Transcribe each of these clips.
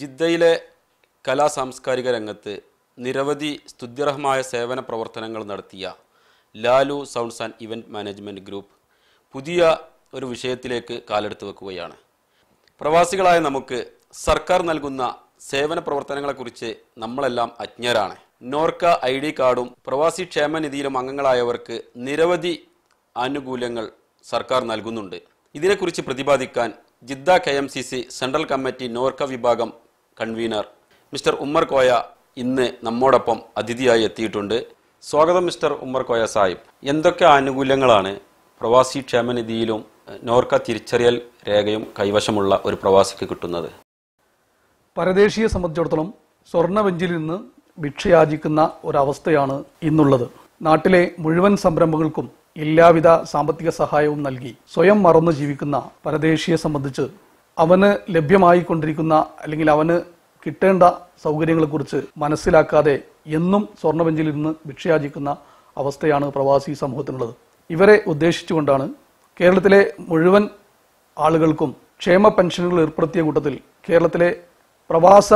ജിദ്ദയിലെ കലാ സാംസ്കാരിക രംഗത്ത് നിരവധി സ്തുത്യർഹമായ സേവന പ്രവർത്തനങ്ങൾ നടത്തിയ Lalu sounds and event management group പുതിയ ഒരു വിഷയത്തിലേക്ക് കാലെടുത്ത് വെക്കുകയാണ് പ്രവാസികളായ നമുക്ക് സർക്കാർ നൽകുന്ന സേവന പ്രവർത്തനങ്ങളെക്കുറിച്ച് നമ്മളെല്ലാം അജ്ഞരാണ് നോർക്ക ഐ ഡി കാർഡും പ്രവാസി ക്ഷേമനിധിയിലും അംഗങ്ങളായവർക്ക് നിരവധി ആനുകൂല്യങ്ങൾ സർക്കാർ നൽകുന്നുണ്ട് ഇതിനെക്കുറിച്ച് പ്രതിപാദിക്കാൻ Jeddah K M C C central committee NORKA വിഭാഗം കൺവീനർ മിസ്റ്റർ ഉമ്മർ കോയ ഇന്ന് നമ്മോടൊപ്പം അതിഥിയായി എത്തിയിട്ടുണ്ട് സ്വാഗതം മിസ്റ്റർ ഉമ്മർ കോയ സാഹിബ് എന്തൊക്കെ ആനുകൂല്യങ്ങളാണ് പ്രവാസി ക്ഷേമനിധിയിലും നോർക്ക തിരിച്ചറിയൽ രേഖയും കൈവശമുള്ള ഒരു പ്രവാസിക്ക് കിട്ടുന്നത് പരദേശിയെ സംബന്ധിച്ചിടത്തോളം സ്വർണ്ണവെഞ്ചിൽ നിന്ന് ഭിക്ഷയാചിക്കുന്ന ഒരവസ്ഥയാണ് ഇന്നുള്ളത് നാട്ടിലെ മുഴുവൻ സംരംഭങ്ങൾക്കും എല്ലാവിധ സാമ്പത്തിക സഹായവും നൽകി സ്വയം മറന്നു ജീവിക്കുന്ന പരദേശിയെ സംബന്ധിച്ച് അവന് ലഭ്യമായിക്കൊണ്ടിരിക്കുന്ന അല്ലെങ്കിൽ അവന് കിട്ടേണ്ട സൗകര്യങ്ങളെക്കുറിച്ച് മനസ്സിലാക്കാതെ എന്നും സ്വർണ്ണബെഞ്ചിൽ ഇരുന്ന് ഭിക്ഷയാചിക്കുന്ന അവസ്ഥയാണ് പ്രവാസി സമൂഹത്തിനുള്ളത് ഇവരെ ഉദ്ദേശിച്ചുകൊണ്ടാണ് കേരളത്തിലെ മുഴുവൻ ആളുകൾക്കും ക്ഷേമ പെൻഷനുകൾ ഏർപ്പെടുത്തിയ കൂട്ടത്തിൽ കേരളത്തിലെ പ്രവാസ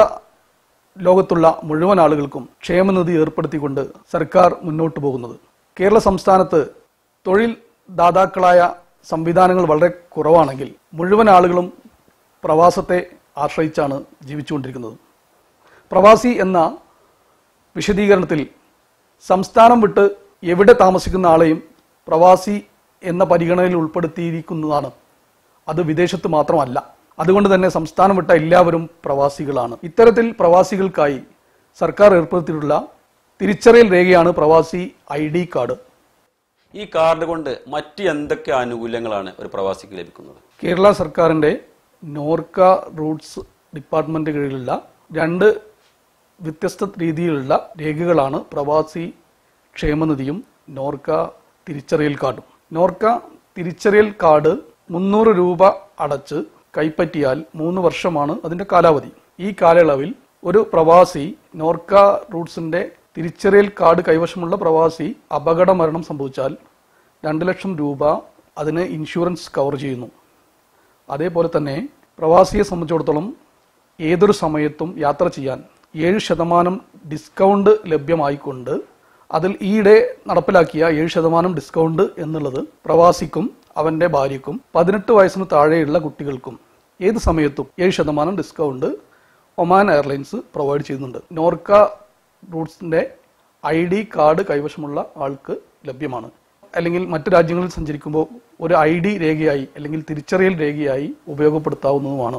ലോകത്തുള്ള മുഴുവൻ ആളുകൾക്കും ക്ഷേമനിധി ഏർപ്പെടുത്തിക്കൊണ്ട് സർക്കാർ മുന്നോട്ട് പോകുന്നത് കേരള സംസ്ഥാനത്ത് തൊഴിൽ ദാതാക്കളായ സംവിധാനങ്ങൾ വളരെ കുറവാണെങ്കിൽ മുഴുവൻ ആളുകളും പ്രവാസത്തെ ആശ്രയിച്ചാണ് ജീവിച്ചുകൊണ്ടിരിക്കുന്നത് പ്രവാസി എന്ന വിശദീകരണത്തിൽ സംസ്ഥാനം വിട്ട് എവിടെ താമസിക്കുന്ന ആളെയും പ്രവാസി എന്ന പരിഗണനയിൽ ഉൾപ്പെടുത്തിയിരിക്കുന്നതാണ് അത് വിദേശത്ത് മാത്രമല്ല അതുകൊണ്ട് തന്നെ സംസ്ഥാനം വിട്ട എല്ലാവരും പ്രവാസികളാണ് ഇത്തരത്തിൽ പ്രവാസികൾക്കായി സർക്കാർ ഏർപ്പെടുത്തിയിട്ടുള്ള തിരിച്ചറിയൽ രേഖയാണ് പ്രവാസി ഐ ഡി കാർഡ് ഈ കാർഡ് കൊണ്ട് മറ്റ് എന്തൊക്കെ ആനുകൂല്യങ്ങളാണ് ഒരു പ്രവാസിക്ക് ലഭിക്കുന്നത് കേരള സർക്കാരിന്റെ നോർക്ക റൂട്ട്സ് ഡിപ്പാർട്ട്മെന്റ് കീഴിലുള്ള രണ്ട് വ്യത്യസ്ത രീതിയിലുള്ള രേഖകളാണ് പ്രവാസി ക്ഷേമനിധിയും നോർക്ക തിരിച്ചറിയൽ കാർഡും നോർക്ക തിരിച്ചറിയൽ കാർഡ് മുന്നൂറ് രൂപ അടച്ച് കൈപ്പറ്റിയാൽ മൂന്ന് വർഷമാണ് അതിന്റെ കാലാവധി ഈ കാലയളവിൽ ഒരു പ്രവാസി നോർക്ക റൂട്ട്സിന്റെ തിരിച്ചറിയൽ കാർഡ് കൈവശമുള്ള പ്രവാസി അപകട മരണം സംഭവിച്ചാൽ രണ്ട് ലക്ഷം രൂപ അതിന് ഇൻഷുറൻസ് കവർ ചെയ്യുന്നു അതേപോലെ തന്നെ പ്രവാസിയെ സംബന്ധിച്ചിടത്തോളം ഏതൊരു സമയത്തും യാത്ര ചെയ്യാൻ ഏഴ് ശതമാനം ഡിസ്കൗണ്ട് ലഭ്യമായിക്കൊണ്ട് അതിൽ ഈയിടെ നടപ്പിലാക്കിയ ഏഴ് ശതമാനം ഡിസ്കൗണ്ട് എന്നുള്ളത് പ്രവാസിക്കും അവന്റെ ഭാര്യയ്ക്കും പതിനെട്ട് വയസ്സിന് താഴെയുള്ള കുട്ടികൾക്കും ഏത് സമയത്തും ഏഴ് ശതമാനം ഡിസ്കൗണ്ട് ഒമാൻ എയർലൈൻസ് പ്രൊവൈഡ് ചെയ്യുന്നുണ്ട് നോർക്ക റൂട്ട്സിന്റെ ഐ ഡി കാർഡ് കൈവശമുള്ള ആൾക്ക് ലഭ്യമാണ് അല്ലെങ്കിൽ മറ്റു രാജ്യങ്ങളിൽ സഞ്ചരിക്കുമ്പോൾ ഒരു ഐ ഡി രേഖയായി അല്ലെങ്കിൽ തിരിച്ചറിയൽ രേഖയായി ഉപയോഗപ്പെടുത്താവുന്നതുമാണ്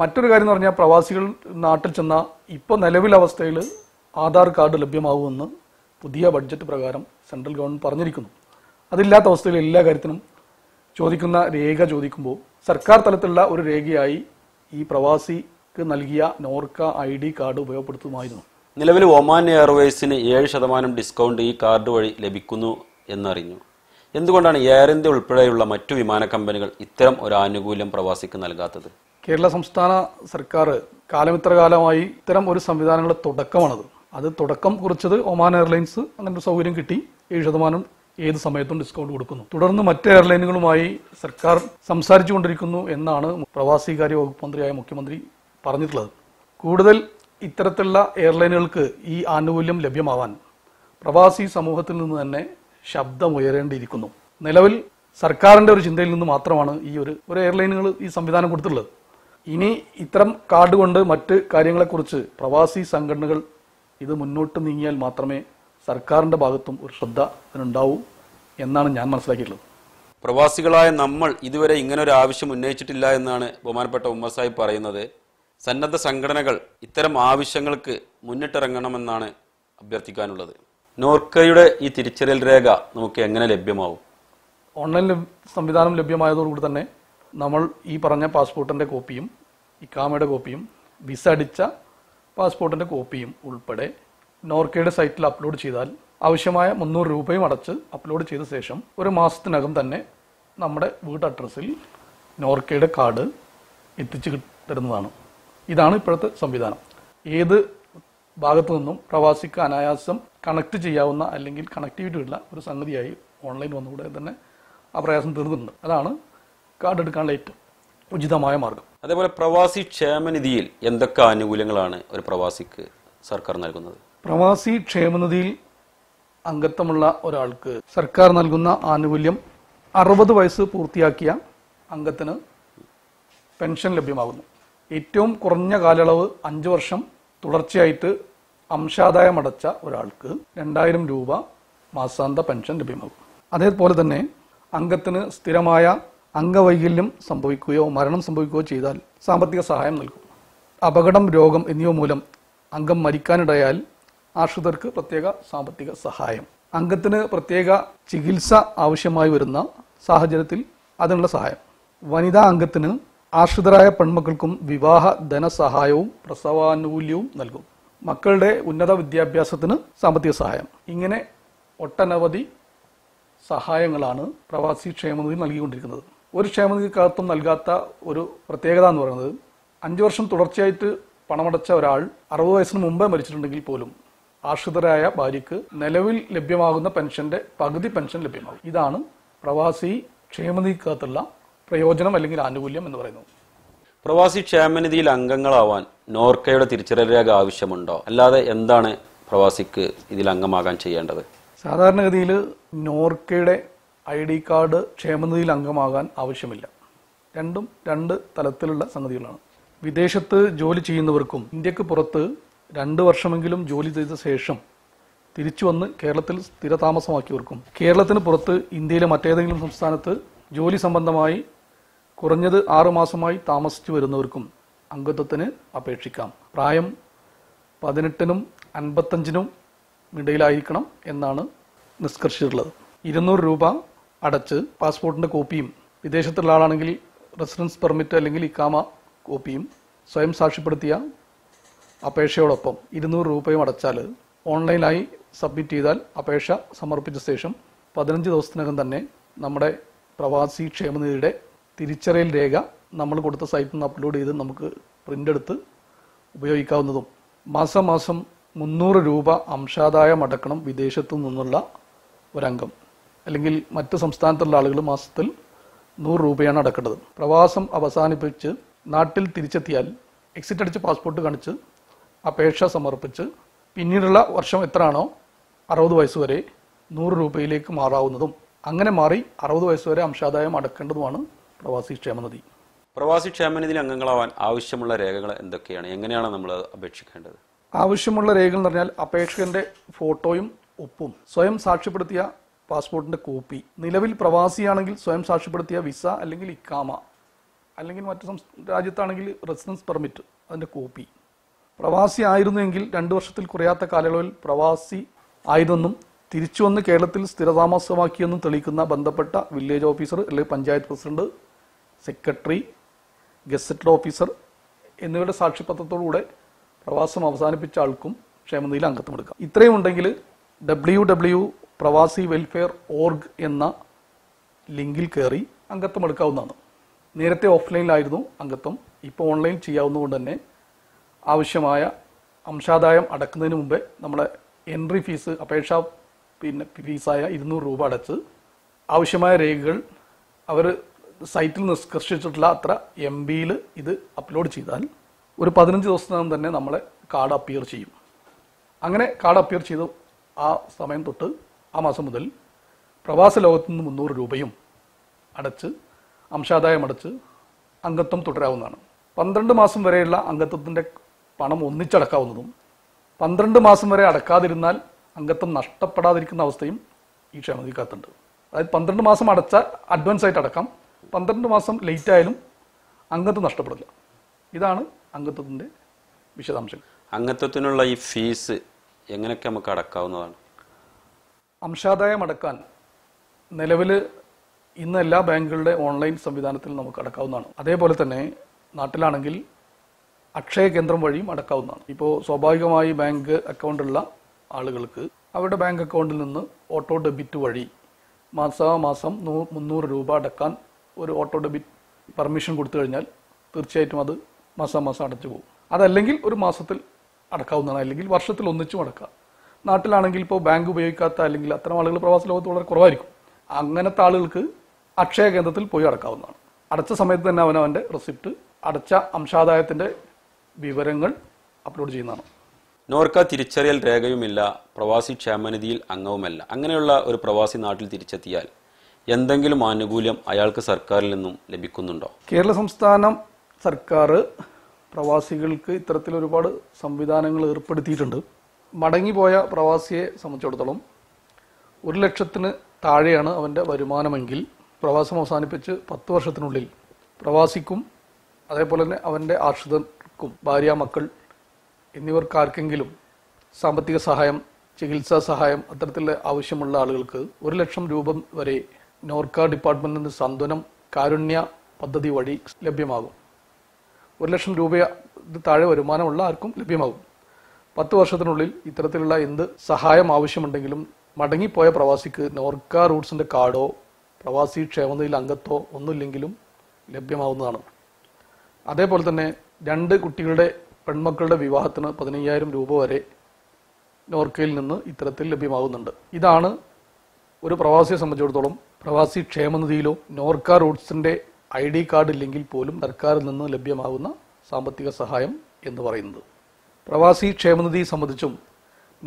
മറ്റൊരു കാര്യം എന്ന് പറഞ്ഞാൽ പ്രവാസികൾ നാട്ടിൽ ചെന്ന ഇപ്പോൾ നിലവിലെ അവസ്ഥയിൽ ആധാർ കാർഡ് ലഭ്യമാകുമെന്ന് പുതിയ ബഡ്ജറ്റ് പ്രകാരം സെൻട്രൽ ഗവൺമെൻറ് പറഞ്ഞിരിക്കുന്നു അതില്ലാത്ത അവസ്ഥയിൽ എല്ലാ കാര്യത്തിനും ചോദിക്കുന്ന രേഖ ചോദിക്കുമ്പോൾ സർക്കാർ തലത്തിലുള്ള ഒരു രേഖയായി ഈ പ്രവാസിക്ക് നൽകിയ നോർക്ക ഐ ഡി കാർഡ് ഉപയോഗപ്പെടുത്തുമായിരുന്നു നിലവിൽ ഒമാൻ എയർവേസിന് ഏഴ് ശതമാനം ഡിസ്കൗണ്ട് ഈ കാർഡ് വഴി ലഭിക്കുന്നു എന്നറിഞ്ഞു എന്തുകൊണ്ടാണ് എയർ ഇന്ത്യ ഉൾപ്പെടെയുള്ള മറ്റു വിമാന കമ്പനികൾ ഇത്തരം ഒരു ആനുകൂല്യം പ്രവാസിക്ക് നൽകാത്തത് കേരള സംസ്ഥാന സർക്കാർ കാലം ഇത്ര കാലമായി ഇത്തരം ഒരു സംവിധാനങ്ങളുടെ തുടക്കമാണത് അത് തുടക്കം കുറിച്ചത് ഒമാൻ എയർലൈൻസ് അങ്ങനെ ഒരു സൗകര്യം കിട്ടി ഏഴ് ശതമാനം ഏത് സമയത്തും ഡിസ്കൗണ്ട് കൊടുക്കുന്നു തുടർന്ന് മറ്റ് എയർലൈനുകളുമായി സർക്കാർ സംസാരിച്ചു കൊണ്ടിരിക്കുന്നു എന്നാണ് പ്രവാസികാര്യ വകുപ്പ് മന്ത്രിയായ മുഖ്യമന്ത്രി പറഞ്ഞിട്ടുള്ളത് കൂടുതൽ ഇത്തരത്തിലുള്ള എയർലൈനുകൾക്ക് ഈ ആനുകൂല്യം ലഭ്യമാവാൻ പ്രവാസി സമൂഹത്തിൽ നിന്ന് തന്നെ ശബ്ദമുയരേണ്ടിയിരിക്കുന്നു നിലവിൽ സർക്കാരിൻ്റെ ഒരു ചിന്തയിൽ നിന്ന് മാത്രമാണ് ഈ ഒരു ഒരു എയർലൈനുകൾ ഈ സംവിധാനം കൊടുത്തിട്ടുള്ളത് ഇനി ഇത്തരം കാർഡ് കൊണ്ട് മറ്റ് കാര്യങ്ങളെക്കുറിച്ച് പ്രവാസി സംഘടനകൾ ഇത് മുന്നോട്ട് നീങ്ങിയാൽ മാത്രമേ സർക്കാരിൻ്റെ ഭാഗത്തും ഒരു ശ്രദ്ധ അതിനുണ്ടാവൂ എന്നാണ് ഞാൻ മനസ്സിലാക്കിയിട്ടുള്ളത് പ്രവാസികളായ നമ്മൾ ഇതുവരെ ഇങ്ങനെ ഒരു ആവശ്യം ഉന്നയിച്ചിട്ടില്ല എന്നാണ് ബഹുമാനപ്പെട്ട ഉമ്മർ സാഹിബ് പറയുന്നത് സന്നദ്ധ സംഘടനകൾ ഇത്തരം ആവശ്യങ്ങൾക്ക് മുന്നിട്ടിറങ്ങണമെന്നാണ് അഭ്യർത്ഥിക്കാനുള്ളത് നോർക്കയുടെ ഈ തിരിച്ചറിയൽ രേഖ നമുക്ക് എങ്ങനെ ലഭ്യമാവും ഓൺലൈൻ സംവിധാനം ലഭ്യമായതോടുകൂടി തന്നെ നമ്മൾ ഈ പറഞ്ഞ പാസ്പോർട്ടിൻ്റെ കോപ്പിയും ഇക്കാമയുടെ കോപ്പിയും വിസ അടിച്ച പാസ്പോർട്ടിൻ്റെ കോപ്പിയും ഉൾപ്പെടെ നോർക്കയുടെ സൈറ്റിൽ അപ്ലോഡ് ചെയ്താൽ ആവശ്യമായ മുന്നൂറ് രൂപയും അടച്ച് അപ്ലോഡ് ചെയ്ത ശേഷം ഒരു മാസത്തിനകം തന്നെ നമ്മുടെ വീട്ട് അഡ്രസ്സിൽ നോർക്കയുടെ കാർഡ് എത്തിച്ചു തരുന്നതാണ് ഇതാണ് ഇപ്പോഴത്തെ സംവിധാനം ഏത് ഭാഗത്തു നിന്നും പ്രവാസിക്ക് അനായാസം കണക്ട് ചെയ്യാവുന്ന അല്ലെങ്കിൽ കണക്ടിവിറ്റി ഉള്ള ഒരു സംഗതിയായി ഓൺലൈൻ വന്നുകൂടെ തന്നെ ആ പ്രയാസം തീർന്നിട്ടുണ്ട് അതാണ് കാർഡ് എടുക്കാനുള്ള ഏറ്റവും ഉചിതമായ മാർഗം അതേപോലെ പ്രവാസി ക്ഷേമനിധിയിൽ എന്തൊക്കെ ആനുകൂല്യങ്ങളാണ് ഒരു പ്രവാസിക്ക് സർക്കാർ നൽകുന്നത് പ്രവാസി ക്ഷേമനിധിയിൽ അംഗത്വമുള്ള ഒരാൾക്ക് സർക്കാർ നൽകുന്ന ആനുകൂല്യം അറുപത് വയസ്സ് പൂർത്തിയാക്കിയ അംഗത്തിന് പെൻഷൻ ലഭ്യമാകുന്നു ഏറ്റവും കുറഞ്ഞ കാലയളവ് അഞ്ച് വർഷം തുടർച്ചയായിട്ട് അംശാദായം അടച്ച ഒരാൾക്ക് രണ്ടായിരം രൂപ മാസാന്ത പെൻഷൻ ലഭ്യമാകും അതേപോലെ തന്നെ അംഗത്തിന് സ്ഥിരമായ അംഗവൈകല്യം സംഭവിക്കുകയോ മരണം സംഭവിക്കുകയോ ചെയ്താൽ സാമ്പത്തിക സഹായം നൽകും അപകടം രോഗം എന്നിവ മൂലം അംഗം മരിക്കാനിടയാൽ ആശ്രിതർക്ക് പ്രത്യേക സാമ്പത്തിക സഹായം അംഗത്തിന് പ്രത്യേക ചികിത്സ ആവശ്യമായി വരുന്ന സാഹചര്യത്തിൽ അതിനുള്ള സഹായം വനിതാ അംഗത്തിന് ആശ്രിതരായ പെൺമക്കൾക്കും വിവാഹ ധനസഹായവും പ്രസവാനുകൂല്യവും നൽകും മക്കളുടെ ഉന്നത വിദ്യാഭ്യാസത്തിന് സാമ്പത്തിക സഹായം ഇങ്ങനെ ഒട്ടനവധി സഹായങ്ങളാണ് പ്രവാസി ക്ഷേമനിധി നൽകിക്കൊണ്ടിരിക്കുന്നത് ഒരു ക്ഷേമനിധിക്കകത്തും നൽകാത്ത ഒരു പ്രത്യേകത എന്ന് പറയുന്നത് അഞ്ചു വർഷം തുടർച്ചയായിട്ട് പണമടച്ച ഒരാൾ അറുപത് വയസ്സിന് മുമ്പേ മരിച്ചിട്ടുണ്ടെങ്കിൽ പോലും ആശ്രിതരായ ഭാര്യയ്ക്ക് നിലവിൽ ലഭ്യമാകുന്ന പെൻഷന്റെ പകുതി പെൻഷൻ ലഭ്യമാകും ഇതാണ് പ്രവാസി ക്ഷേമനിധിക്കകത്തുള്ള പ്രയോജനം അല്ലെങ്കിൽ ആനുകൂല്യം എന്ന് പറയുന്നത് പ്രവാസി ക്ഷേമനിധിയിൽ അംഗങ്ങളാവാൻ നോർക്കയുടെ തിരിച്ചറിയൽ രേഖ ആവശ്യമുണ്ടോ അല്ലാതെ എന്താണ് പ്രവാസിക്ക് ഇതിൽ അംഗമാകാൻ ചെയ്യേണ്ടത് സാധാരണഗതിയിൽ നോർക്കയുടെ ഐ ഡി കാർഡ് ക്ഷേമനിധിയിൽ അംഗമാകാൻ ആവശ്യമില്ല രണ്ടും രണ്ട് തലത്തിലുള്ള സംഗതികളാണ് വിദേശത്ത് ജോലി ചെയ്യുന്നവർക്കും ഇന്ത്യക്ക് പുറത്ത് രണ്ട് വർഷമെങ്കിലും ജോലി ചെയ്ത ശേഷം തിരിച്ചു വന്ന് കേരളത്തിൽ സ്ഥിരതാമസമാക്കിയവർക്കും കേരളത്തിന് പുറത്ത് ഇന്ത്യയിലെ മറ്റേതെങ്കിലും സംസ്ഥാനത്ത് ജോലി സംബന്ധമായി കുറഞ്ഞത് ആറുമാസമായി താമസിച്ചു വരുന്നവർക്കും അംഗത്വത്തിന് അപേക്ഷിക്കാം പ്രായം പതിനെട്ടിനും അൻപത്തഞ്ചിനും ഇടയിലായിരിക്കണം എന്നാണ് നിഷ്കർഷിച്ചിട്ടുള്ളത് ഇരുന്നൂറ് രൂപ അടച്ച് പാസ്പോർട്ടിൻ്റെ കോപ്പിയും വിദേശത്തുള്ള ആളാണെങ്കിൽ റെസിഡൻസ് പെർമിറ്റ് അല്ലെങ്കിൽ ഇക്കാമ കോപ്പിയും സ്വയം സാക്ഷ്യപ്പെടുത്തിയ അപേക്ഷയോടൊപ്പം ഇരുന്നൂറ് രൂപയും അടച്ചാൽ ഓൺലൈനായി സബ്മിറ്റ് ചെയ്താൽ അപേക്ഷ സമർപ്പിച്ച ശേഷം പതിനഞ്ച് ദിവസത്തിനകം തന്നെ നമ്മുടെ പ്രവാസി ക്ഷേമനിധിയുടെ തിരിച്ചറിയൽ രേഖ നമ്മൾ കൊടുത്ത സൈറ്റിൽ നിന്ന് അപ്ലോഡ് ചെയ്ത് നമുക്ക് പ്രിൻ്റ് എടുത്ത് ഉപയോഗിക്കാവുന്നതും മാസം മാസം മുന്നൂറ് രൂപ അംശാദായം അടക്കണം വിദേശത്തു നിന്നുള്ള ഒരംഗം അല്ലെങ്കിൽ മറ്റ് സംസ്ഥാനത്തുള്ള ആളുകൾ മാസത്തിൽ നൂറ് രൂപയാണ് അടക്കേണ്ടത് പ്രവാസം അവസാനിപ്പിച്ച് നാട്ടിൽ തിരിച്ചെത്തിയാൽ എക്സിറ്റ് അടിച്ച് പാസ്പോർട്ട് കാണിച്ച് അപേക്ഷ സമർപ്പിച്ച് പിന്നീടുള്ള വർഷം എത്രയാണോ അറുപത് വയസ്സ് വരെ നൂറ് രൂപയിലേക്ക് മാറാവുന്നതും അങ്ങനെ മാറി അറുപത് വയസ്സ് വരെ അംശാദായം അടക്കേണ്ടതുമാണ് പ്രവാസി ക്ഷേമനിധി പ്രവാസി ക്ഷേമനിധി അംഗങ്ങളാവാൻ ആവശ്യമുള്ള രേഖകൾ എന്തൊക്കെയാണ് എങ്ങനെയാണ് നമ്മൾ അപേക്ഷിക്കേണ്ടത് ആവശ്യമുള്ള രേഖകൾ എന്ന് പറഞ്ഞാൽ അപേക്ഷകന്റെ ഫോട്ടോയും ഒപ്പും സ്വയം സാക്ഷ്യപ്പെടുത്തിയ പാസ്പോർട്ടിന്റെ കോപ്പി നിലവിൽ പ്രവാസിയാണെങ്കിൽ സ്വയം സാക്ഷ്യപ്പെടുത്തിയ വിസ അല്ലെങ്കിൽ ഇക്കാമ അല്ലെങ്കിൽ മറ്റു രാജ്യത്താണെങ്കിൽ റെസിഡൻസ് പെർമിറ്റ് അതിന്റെ കോപ്പി പ്രവാസി ആയിരുന്നുവെങ്കിൽ രണ്ടു വർഷത്തിൽ കുറയാത്ത കാലയളവിൽ പ്രവാസി ആയിരുന്നെന്നും തിരിച്ചു വന്ന് കേരളത്തിൽ സ്ഥിരതാമസമാക്കിയെന്നും തെളിയിക്കുന്ന ബന്ധപ്പെട്ട വില്ലേജ് ഓഫീസർ അല്ലെങ്കിൽ panchayat president secretary gazetted officer എന്നിവരുടെ സാക്ഷ്യപത്രത്തോടുകൂടെ പ്രവാസം അവസാനിപ്പിച്ച ആൾക്കും ക്ഷേമനിധിയിൽ അംഗത്വമെടുക്കാം ഇത്രയും ഉണ്ടെങ്കിൽ W W pravasi welfare org എന്ന ലിങ്കിൽ കയറി അംഗത്വം എടുക്കാവുന്നതാണ് നേരത്തെ ഓഫ്ലൈനിലായിരുന്നു അംഗത്വം ഇപ്പോൾ ഓൺലൈൻ ചെയ്യാവുന്നതുകൊണ്ട് തന്നെ ആവശ്യമായ അംശാദായം അടക്കുന്നതിന് മുമ്പേ നമ്മളെ എൻട്രി ഫീസ് അപേക്ഷ പിന്നെ ഫീസായ ഇരുന്നൂറ് രൂപ അടച്ച് ആവശ്യമായ രേഖകൾ അവർ സൈറ്റിൽ നിഷ്കർഷിച്ചിട്ടുള്ള അത്ര എം ബിയിൽ ഇത് അപ്ലോഡ് ചെയ്താൽ ഒരു പതിനഞ്ച് ദിവസത്തിനകം തന്നെ നമ്മളെ കാർഡ് അപ്പിയർ ചെയ്യും അങ്ങനെ കാർഡ് അപ്പിയർ ചെയ്ത ആ സമയം തൊട്ട് ആ മാസം മുതൽ പ്രവാസ ലോകത്ത് നിന്ന് മുന്നൂറ് രൂപയും അടച്ച് അംശാദായം അടച്ച് അംഗത്വം തുടരാവുന്നതാണ് പന്ത്രണ്ട് മാസം വരെയുള്ള അംഗത്വത്തിൻ്റെ പണം ഒന്നിച്ചടക്കാവുന്നതും പന്ത്രണ്ട് മാസം വരെ അടക്കാതിരുന്നാൽ അംഗത്വം നഷ്ടപ്പെടാതിരിക്കുന്ന അവസ്ഥയും ഈ ക്ഷമതിക്കകത്തുണ്ട് അതായത് പന്ത്രണ്ട് മാസം അടച്ച അഡ്വാൻസ് ആയിട്ട് അടക്കാം പന്ത്രണ്ട് മാസം ലേറ്റ് ആയാലും അംഗത്വം നഷ്ടപ്പെടില്ല ഇതാണ് അംഗത്വത്തിൻ്റെ വിശദാംശങ്ങൾ അംഗത്വത്തിനുള്ള ഈ ഫീസ് എങ്ങനെയൊക്കെ നമുക്ക് അടക്കാവുന്നതാണ് അംശാദായം അടക്കാൻ നിലവിൽ ഇന്ന് എല്ലാ ബാങ്കുകളുടെ ഓൺലൈൻ സംവിധാനത്തിൽ നമുക്ക് അടക്കാവുന്നതാണ് അതേപോലെ തന്നെ നാട്ടിലാണെങ്കിൽ അക്ഷയ കേന്ദ്രം വഴിയും അടക്കാവുന്നതാണ് ഇപ്പോൾ സ്വാഭാവികമായി ബാങ്ക് അക്കൗണ്ടുള്ള ആളുകൾക്ക് അവരുടെ ബാങ്ക് അക്കൗണ്ടിൽ നിന്ന് ഓട്ടോ ഡെബിറ്റ് വഴി മാസാമാസം നൂ മുന്നൂറ് രൂപ അടക്കാൻ ഒരു ഓട്ടോ ഡെബിറ്റ് പെർമിഷൻ കൊടുത്തു കഴിഞ്ഞാൽ തീർച്ചയായിട്ടും അത് മാസം മാസം അടച്ചു പോകും അതല്ലെങ്കിൽ ഒരു മാസത്തിൽ അടക്കാവുന്നതാണ് അല്ലെങ്കിൽ വർഷത്തിൽ ഒന്നിച്ചും അടക്കാം നാട്ടിലാണെങ്കിൽ ഇപ്പോൾ ബാങ്ക് ഉപയോഗിക്കാത്ത അല്ലെങ്കിൽ അത്തരം ആളുകൾ പ്രവാസ ലോകത്ത് വളരെ കുറവായിരിക്കും അങ്ങനത്തെ ആളുകൾക്ക് അക്ഷയ കേന്ദ്രത്തിൽ പോയി അടക്കാവുന്നതാണ് അടച്ച സമയത്ത് തന്നെ അവൻ അവൻ്റെ റെസിപ്റ്റ് അടച്ച അംശാദായത്തിൻ്റെ വിവരങ്ങൾ അപ്ലോഡ് ചെയ്യുന്നതാണ് നോർക്ക തിരിച്ചറിയൽ രേഖയുമില്ല പ്രവാസി ക്ഷേമനിധിയിൽ അംഗവുമല്ല അങ്ങനെയുള്ള ഒരു പ്രവാസി നാട്ടിൽ തിരിച്ചെത്തിയാൽ എന്തെങ്കിലും ആനുകൂല്യം അയാൾക്ക് സർക്കാരിൽ നിന്നും ലഭിക്കുന്നുണ്ടോ കേരള സംസ്ഥാനം സർക്കാർ പ്രവാസികൾക്ക് ഇത്തരത്തിൽ ഒരുപാട് സംവിധാനങ്ങൾ ഏർപ്പെടുത്തിയിട്ടുണ്ട് മടങ്ങിപ്പോയ പ്രവാസിയെ സംബന്ധിച്ചിടത്തോളം ഒരു ലക്ഷത്തിന് താഴെയാണ് അവൻ്റെ വരുമാനമെങ്കിൽ പ്രവാസം അവസാനിപ്പിച്ച് പത്ത് വർഷത്തിനുള്ളിൽ പ്രവാസിക്കും അതേപോലെ തന്നെ അവൻ്റെ ആശ്രിതർക്കും ഭാര്യ മക്കൾ എന്നിവർക്കാർക്കെങ്കിലും സാമ്പത്തിക സഹായം ചികിത്സാ സഹായം അത്തരത്തിലുള്ള ആവശ്യമുള്ള ആളുകൾക്ക് ഒരു ലക്ഷം രൂപ വരെ നോർക്ക ഡിപ്പാർട്ട്മെന്റിൽ നിന്ന് സാന്ത്വനം കാരുണ്യ പദ്ധതി വഴി ലഭ്യമാകും ഒരു ലക്ഷം രൂപ താഴെ വരുമാനമുള്ള ആർക്കും ലഭ്യമാകും പത്ത് വർഷത്തിനുള്ളിൽ ഇത്തരത്തിലുള്ള എന്ത് സഹായം ആവശ്യമുണ്ടെങ്കിലും മടങ്ങിപ്പോയ പ്രവാസിക്ക് നോർക്ക റൂട്ട്സിന്റെ കാർഡോ പ്രവാസി ക്ഷേമനിധിയിൽ അംഗത്തോ ഒന്നുമില്ലെങ്കിലും ലഭ്യമാവുന്നതാണ് അതേപോലെ തന്നെ രണ്ട് കുട്ടികളുടെ പെൺമക്കളുടെ വിവാഹത്തിന് പതിനയ്യായിരം രൂപ വരെ നോർക്കയിൽ നിന്ന് ഇത്തരത്തിൽ ലഭ്യമാകുന്നുണ്ട് ഇതാണ് ഒരു പ്രവാസിയെ സംബന്ധിച്ചിടത്തോളം പ്രവാസി ക്ഷേമനിധിയിലോ നോർക്ക റൂട്ട്സിന്റെ ഐ ഡി കാർഡ് ഇല്ലെങ്കിൽ പോലും സർക്കാരിൽ നിന്ന് ലഭ്യമാകുന്ന സാമ്പത്തിക സഹായം എന്ന് പറയുന്നത് പ്രവാസി ക്ഷേമനിധി സംബന്ധിച്ചും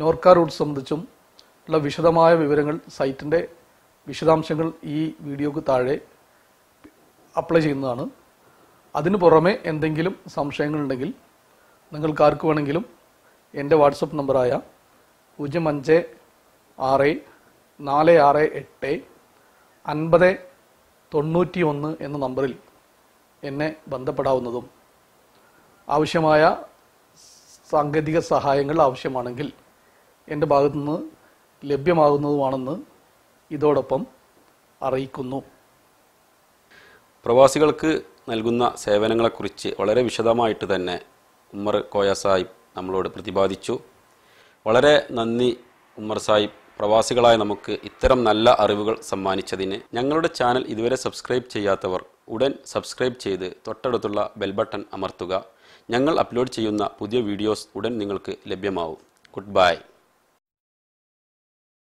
നോർക്ക റൂട്ട്സ് സംബന്ധിച്ചും ഉള്ള വിശദമായ വിവരങ്ങൾ സൈറ്റിൻ്റെ വിശദാംശങ്ങൾ ഈ വീഡിയോക്ക് താഴെ അപ്ലൈ ചെയ്യുന്നതാണ് അതിനു പുറമെ എന്തെങ്കിലും സംശയങ്ങളുണ്ടെങ്കിൽ നിങ്ങൾക്ക് ആർക്ക് വേണമെങ്കിലും എൻ്റെ വാട്സപ്പ് നമ്പറായ പൂജ്യം അഞ്ച് ആറ് നാല് ആറ് എട്ട് അൻപത് തൊണ്ണൂറ്റി ഒന്ന് എന്ന നമ്പറിൽ എന്നെ ബന്ധപ്പെടാവുന്നതും ആവശ്യമായ സാങ്കേതിക സഹായങ്ങൾ ആവശ്യമാണെങ്കിൽ എൻ്റെ നിന്ന് ലഭ്യമാകുന്നതുമാണെന്ന് ഇതോടൊപ്പം അറിയിക്കുന്നു പ്രവാസികൾക്ക് നൽകുന്ന സേവനങ്ങളെക്കുറിച്ച് വളരെ വിശദമായിട്ട് തന്നെ ഉമ്മർ കോയ സാഹിബ് നമ്മളോട് പ്രതിപാദിച്ചു വളരെ നന്ദി ഉമ്മർ സാഹിബ് പ്രവാസികളായ നമുക്ക് ഇത്തരം നല്ല അറിവുകൾ സമ്മാനിച്ചതിന് ഞങ്ങളുടെ ചാനൽ ഇതുവരെ സബ്സ്ക്രൈബ് ചെയ്യാത്തവർ ഉടൻ സബ്സ്ക്രൈബ് ചെയ്ത് തൊട്ടടുത്തുള്ള ബെൽ ബട്ടൺ അമർത്തുക ഞങ്ങൾ അപ്ലോഡ് ചെയ്യുന്ന പുതിയ വീഡിയോസ് ഉടൻ നിങ്ങൾക്ക് ലഭ്യമാവും ഗുഡ് ബൈ